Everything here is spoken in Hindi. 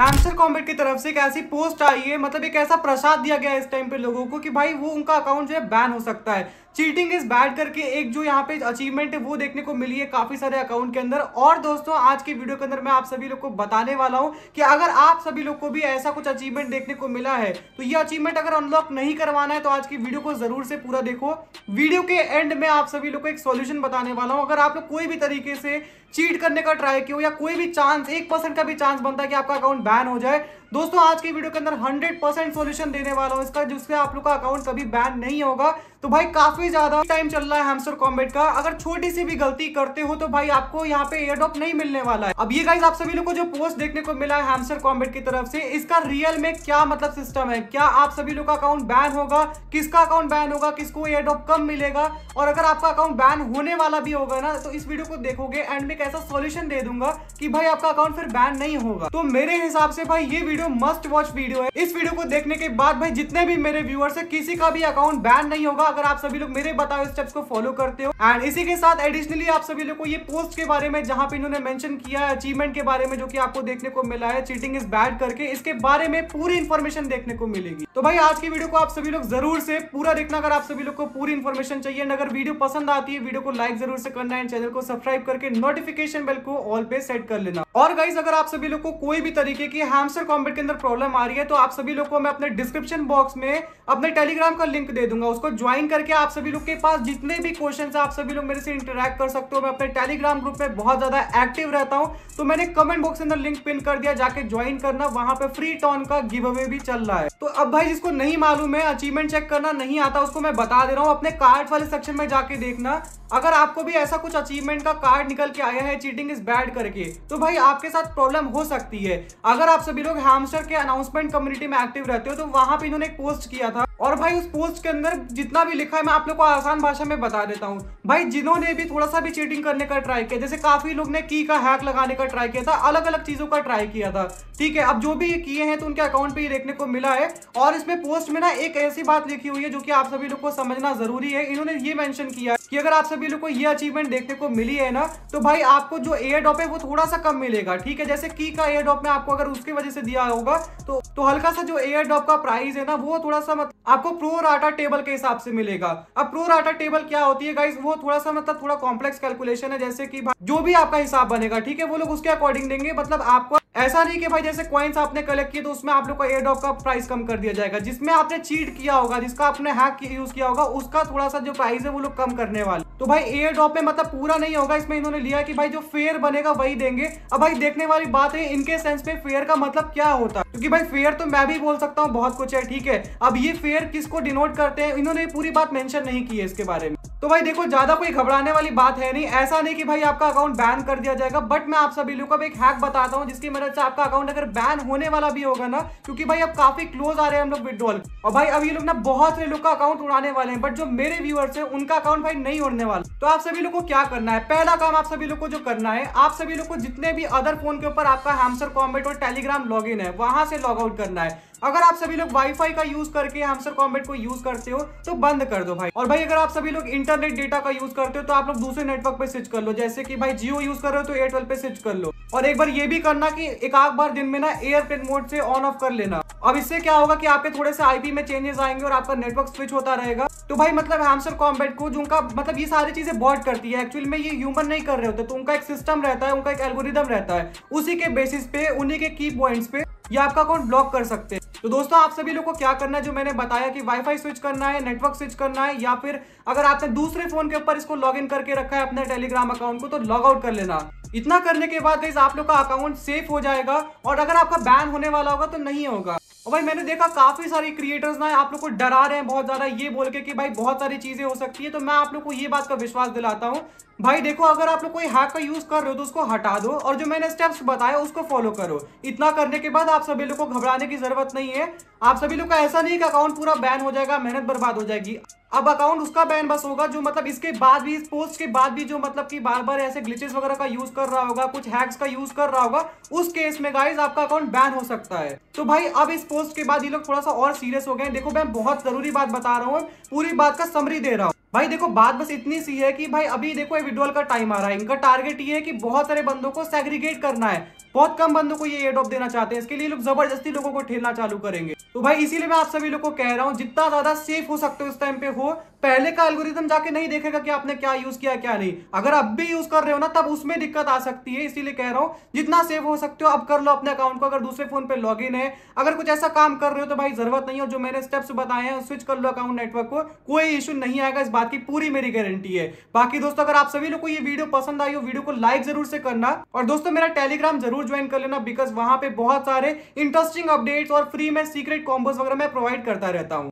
हैमस्टर कॉम्बेट की तरफ से एक ऐसी पोस्ट आई है मतलब एक ऐसा प्रसाद दिया गया इस टाइम पे लोगों को कि भाई वो उनका अकाउंट जो है बैन हो सकता है चीटिंग इज बैड करके एक जो यहाँ पे अचीवमेंट है वो देखने को मिली है काफी सारे अकाउंट के अंदर और दोस्तों आज की वीडियो के अंदर मैं आप सभी लोग को बताने वाला हूँ कि अगर आप सभी लोग को भी ऐसा कुछ अचीवमेंट देखने को मिला है तो ये अचीवमेंट अगर अनलॉक नहीं करवाना है तो आज की वीडियो को जरूर से पूरा देखो वीडियो के एंड में आप सभी लोग को एक सोल्यूशन बताने वाला हूँ अगर आप लोग कोई भी तरीके से चीट करने का ट्राई किया या कोई भी चांस एक परसेंट का भी चांस बनता है कि आपका अकाउंट बैन हो जाए दोस्तों आज के वीडियो के अंदर 100 परसेंट सोल्यूशन देने वाला हूँ इसका जिससे आप लोग का अकाउंट कभी बैन नहीं होगा तो भाई काफी ज्यादा टाइम चल रहा है हैमस्टर कॉम्बेट का अगर छोटी सी भी गलती करते हो तो भाई आपको यहाँ पे एयरडॉप नहीं मिलने वाला है अब ये गाइज आप सभी लोग को जो पोस्ट देखने को मिला है हैमस्टर कॉम्बेट की तरफ से इसका रियल में क्या मतलब सिस्टम है क्या आप सभी लोग का अकाउंट बैन होगा किसका अकाउंट बैन होगा किसको एयरडॉप कम मिलेगा और अगर आपका अकाउंट बैन होने वाला भी होगा ना तो इस वीडियो को देखोगे एंड में एक ऐसा सोल्यूशन दे दूंगा कि भाई आपका अकाउंट फिर बैन नहीं होगा तो मेरे हिसाब हिसाब से भाई ये वीडियो मस्ट वॉच वीडियो है इस वीडियो को देखने के बाद भाई जितने भी मेरे व्यूअर्स है किसी का भी अकाउंट बैन नहीं होगा अगर आप सभी लोग मेरे बताए स्टेप्स को फॉलो करते हो एंड इसी के साथ एडिशनली आप सभी लोग को ये पोस्ट के बारे में जहाँ पे इन्होंने मैंशन किया है अचीवमेंट के बारे में जो की आपको देखने को मिला है चीटिंग इज बैड करके इसके बारे में पूरी इन्फॉर्मेशन देखने को मिलेगी तो भाई आज की वीडियो को आप सभी लोग जरूर से पूरा देखना अगर आप सभी लोग को पूरी इन्फॉर्मेशन चाहिए अगर वीडियो पसंद आती है वीडियो को लाइक जरूर से करना है चैनल को सब्सक्राइब करके नोटिफिकेशन बेल को ऑल पे सेट कर लेना और गाइज अगर आप सभी लोग को कोई भी तरीके की हैमस्टर कॉम्बेट के अंदर प्रॉब्लम आ रही है तो आप सभी लोग को मैं अपने डिस्क्रिप्शन बॉक्स में अपने टेलीग्राम का लिंक दे दूंगा उसको ज्वाइन करके आप सभी लोग के पास जितने भी क्वेश्चन आप सभी लोग मेरे से इंटरेक्ट कर सकते हो मैं अपने टेलीग्राम ग्रुप में बहुत ज्यादा एक्टिव रहता हूँ तो मैंने कमेंट बॉक्स के अंदर लिंक पिन कर दिया जाके ज्वाइन करना वहां पर फ्री टॉन का गिव अवे भी चल रहा है तो अब भाई जिसको नहीं मालूम है अचीवमेंट चेक करना नहीं आता उसको मैं बता दे रहा हूँ अपने कार्ड वाले सेक्शन में जाके देखना अगर आपको भी ऐसा कुछ अचीवमेंट का कार्ड निकल के आया है चीटिंग इज बैड करके तो भाई आपके साथ प्रॉब्लम हो सकती है अगर आप सभी लोग हैमस्टर के अनाउंसमेंट कम्युनिटी में एक्टिव रहते हो तो वहां पे इन्होंने एक पोस्ट किया था और भाई उस पोस्ट के अंदर जितना भी लिखा है मैं आप लोग को आसान भाषा में बता देता हूँ भाई जिन्होंने भी थोड़ा सा भी चीटिंग करने का ट्राई किया जैसे काफी लोग ने की का हैक लगाने का ट्राई किया था अलग अलग चीजों का ट्राई किया था ठीक है अब जो भी ये किए हैं तो उनके अकाउंट पे ये देखने को मिला है और इसमें पोस्ट में ना एक ऐसी बात लिखी हुई है जो कि आप सभी लोग को समझना जरूरी है इन्होंने ये मेंशन किया कि अगर आप सभी लोग को ये अचीवमेंट देखने को मिली है ना तो भाई आपको जो एयर ड्रॉप है वो थोड़ा सा कम मिलेगा ठीक है जैसे की का एयर ड्रॉप में आपको अगर उसकी वजह से दिया होगा तो तो हल्का सा जो एयर ड्रॉप का प्राइस है ना वो थोड़ा सा मतलब आपको प्रो राटा टेबल के हिसाब से मिलेगा अब प्रो राटा टेबल क्या होती है गाइज वो थोड़ा सा मतलब थोड़ा कॉम्प्लेक्स कैलकुलेशन है जैसे कि जो भी आपका हिसाब बनेगा ठीक है वो लोग उसके अकॉर्डिंग देंगे मतलब आपको ऐसा नहीं कि भाई जैसे क्वाइंस आपने कलेक्ट किए तो उसमें आप लोग को एयर का प्राइस कम कर दिया जाएगा जिसमें आपने चीट किया होगा जिसका आपने हैक यूज किया होगा उसका थोड़ा सा जो प्राइस है वो लोग कम करने वाले तो भाई एयर ड्रॉप में मतलब पूरा नहीं होगा इसमें इन्होंने लिया कि भाई जो फेयर बनेगा वही देंगे अब भाई देखने वाली बात है इनके सेंस में फेयर का मतलब क्या होता है क्योंकि भाई फेयर तो मैं भी बोल सकता हूँ बहुत कुछ है ठीक है अब ये फेयर किसको डिनोट करते हैं इन्होंने पूरी बात मैंशन नहीं की है इसके बारे में तो भाई देखो ज्यादा कोई घबराने वाली बात है नहीं ऐसा नहीं कि भाई आपका अकाउंट बैन कर दिया जाएगा बट मैं आप सभी लोगों को एक हैक बताता हूँ जिसकी मदद से आपका अकाउंट अगर बैन होने वाला भी होगा ना क्योंकि भाई अब काफी क्लोज आ रहे हैं हम लोग विड्रॉल और भाई अब ये लोग ना बहुत से लोग का अकाउंट उड़ाने वाले हैं बट जो मेरे व्यूअर्स है उनका अकाउंट भाई नहीं उड़ने वाला तो आप सभी लोग को क्या करना है पहला काम आप सभी लोग को जो करना है आप सभी लोग को जितने भी अदर फोन के ऊपर आपका हैमसर कॉम्बेट और टेलीग्राम लॉग है वहां से लॉग आउट करना है अगर आप सभी लोग वाईफाई का यूज करके हमसर कॉम्बेट को यूज करते हो तो बंद कर दो भाई और भाई अगर आप सभी लोग इंटरनेट डेटा का यूज करते हो तो आप लोग दूसरे नेटवर्क पे स्विच कर लो जैसे कि भाई जियो यूज कर रहे हो तो एयरटेल पे स्विच कर लो और एक बार ये भी करना कि एक आध बार दिन में ना एयरप्लेन मोड से ऑन ऑफ कर लेना अब इससे क्या होगा कि आपके थोड़े से आईपी में चेंजेस आएंगे और आपका नेटवर्क स्विच होता रहेगा तो भाई मतलब हैमसर कॉम्बेट को उनका मतलब ये सारी चीजें बॉट करती है एक्चुअली में ये ह्यूमन नहीं कर रहे होते तो उनका एक सिस्टम रहता है उनका एक एल्गोरिदम रहता है उसी के बेसिस पे उन्हीं के की पॉइंट्स पे ये आपका अकाउंट ब्लॉक कर सकते हैं तो दोस्तों आप सभी लोग को क्या करना है जो मैंने बताया कि वाईफाई स्विच करना है नेटवर्क स्विच करना है या फिर अगर आपने दूसरे फोन के ऊपर इसको लॉग इन करके रखा है अपने टेलीग्राम अकाउंट को तो लॉग आउट कर लेना इतना करने के बाद आप लोग का अकाउंट सेफ हो जाएगा और अगर आपका बैन होने वाला होगा तो नहीं होगा और भाई मैंने देखा काफ़ी सारे क्रिएटर्स ना आप लोग को डरा रहे हैं बहुत ज़्यादा ये बोल के कि भाई बहुत सारी चीज़ें हो सकती है तो मैं आप लोग को ये बात का विश्वास दिलाता हूँ भाई देखो अगर आप लोग कोई हैक का यूज़ कर रहे हो तो उसको हटा दो और जो मैंने स्टेप्स बताया उसको फॉलो करो इतना करने के बाद आप सभी लोग को घबराने की ज़रूरत नहीं है आप सभी लोग का ऐसा नहीं कि अकाउंट पूरा बैन हो जाएगा मेहनत बर्बाद हो जाएगी अब अकाउंट उसका बैन बस होगा जो मतलब इसके बाद भी इस पोस्ट के बाद भी जो मतलब कि बार बार ऐसे ग्लिचेस वगैरह का यूज कर रहा होगा कुछ हैक्स का यूज कर रहा होगा उस केस में गाइज आपका अकाउंट बैन हो सकता है तो भाई अब इस पोस्ट के बाद ये लोग थोड़ा सा और सीरियस हो गए देखो मैं बहुत जरूरी बात बता रहा हूँ पूरी बात का समरी दे रहा हूँ भाई देखो बात बस इतनी सी है कि भाई अभी देखो विड्रॉल का टाइम आ रहा है इनका टारगेट ये है कि बहुत सारे बंदों को सेग्रीगेट करना है बहुत कम बंदों को ये एडॉप देना चाहते हैं इसके लिए लोग जबरदस्ती लोगों को ठेलना चालू करेंगे तो भाई इसीलिए मैं आप सभी लोग को कह रहा हूँ जितना ज्यादा सेफ हो सकते हो उस टाइम पे हो पहले का एल्गोरिदम जाके नहीं देखेगा कि आपने क्या यूज किया क्या नहीं अगर अब भी यूज कर रहे हो ना तब उसमें दिक्कत आ सकती है इसीलिए कह रहा हूँ जितना सेफ हो सकते हो अब कर लो अपने अकाउंट को अगर दूसरे फोन पे लॉग है अगर कुछ ऐसा काम कर रहे हो तो भाई जरूरत नहीं है जो मैंने स्टेप्स बताए हैं स्विच कर लो अकाउंट नेटवर्क को कोई इशू नहीं आएगा इस बात बात की पूरी मेरी गारंटी है बाकी दोस्तों अगर आप सभी लोग को ये वीडियो पसंद आई हो वीडियो को लाइक जरूर से करना और दोस्तों मेरा टेलीग्राम जरूर ज्वाइन कर लेना बिकॉज वहां पे बहुत सारे इंटरेस्टिंग अपडेट्स और फ्री में सीक्रेट कॉम्बोज वगैरह मैं प्रोवाइड करता रहता हूँ